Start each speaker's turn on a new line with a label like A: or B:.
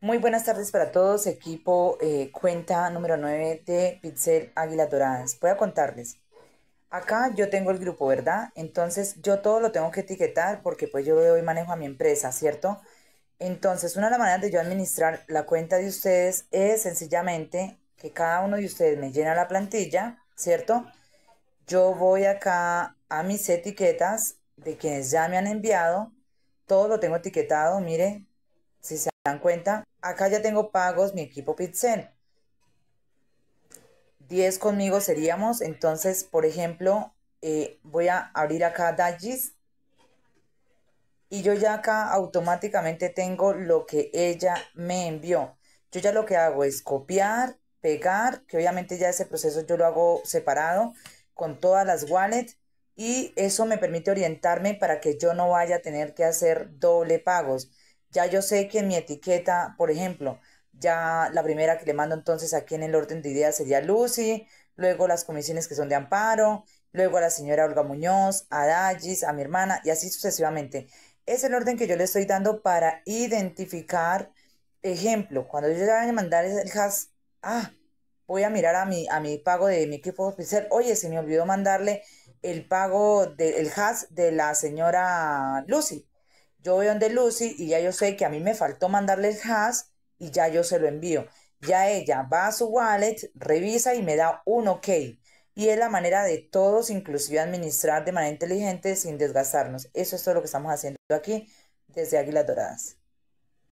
A: Muy buenas tardes para todos, equipo eh, cuenta número 9 de Pixel Águila Doradas. Voy a contarles. Acá yo tengo el grupo, ¿verdad? Entonces yo todo lo tengo que etiquetar porque pues yo doy manejo a mi empresa, ¿cierto? Entonces una de las maneras de yo administrar la cuenta de ustedes es sencillamente que cada uno de ustedes me llena la plantilla, ¿cierto? Yo voy acá a mis etiquetas de quienes ya me han enviado. Todo lo tengo etiquetado, mire, si se dan cuenta, acá ya tengo pagos mi equipo Pixel. 10 conmigo seríamos, entonces, por ejemplo, eh, voy a abrir acá Dagis y yo ya acá automáticamente tengo lo que ella me envió. Yo ya lo que hago es copiar, pegar, que obviamente ya ese proceso yo lo hago separado con todas las wallets y eso me permite orientarme para que yo no vaya a tener que hacer doble pagos. Ya yo sé que en mi etiqueta, por ejemplo, ya la primera que le mando entonces aquí en el orden de ideas sería Lucy, luego las comisiones que son de amparo, luego a la señora Olga Muñoz, a Dallis, a mi hermana y así sucesivamente. Es el orden que yo le estoy dando para identificar, ejemplo, cuando yo le voy a mandar el has, ah, voy a mirar a mi, a mi pago de mi equipo oficial, oye, se me olvidó mandarle el pago del has de la señora Lucy. Yo voy donde Lucy y ya yo sé que a mí me faltó mandarle el hash y ya yo se lo envío. Ya ella va a su wallet, revisa y me da un ok. Y es la manera de todos, inclusive administrar de manera inteligente sin desgastarnos. Eso es todo lo que estamos haciendo aquí desde Águilas Doradas.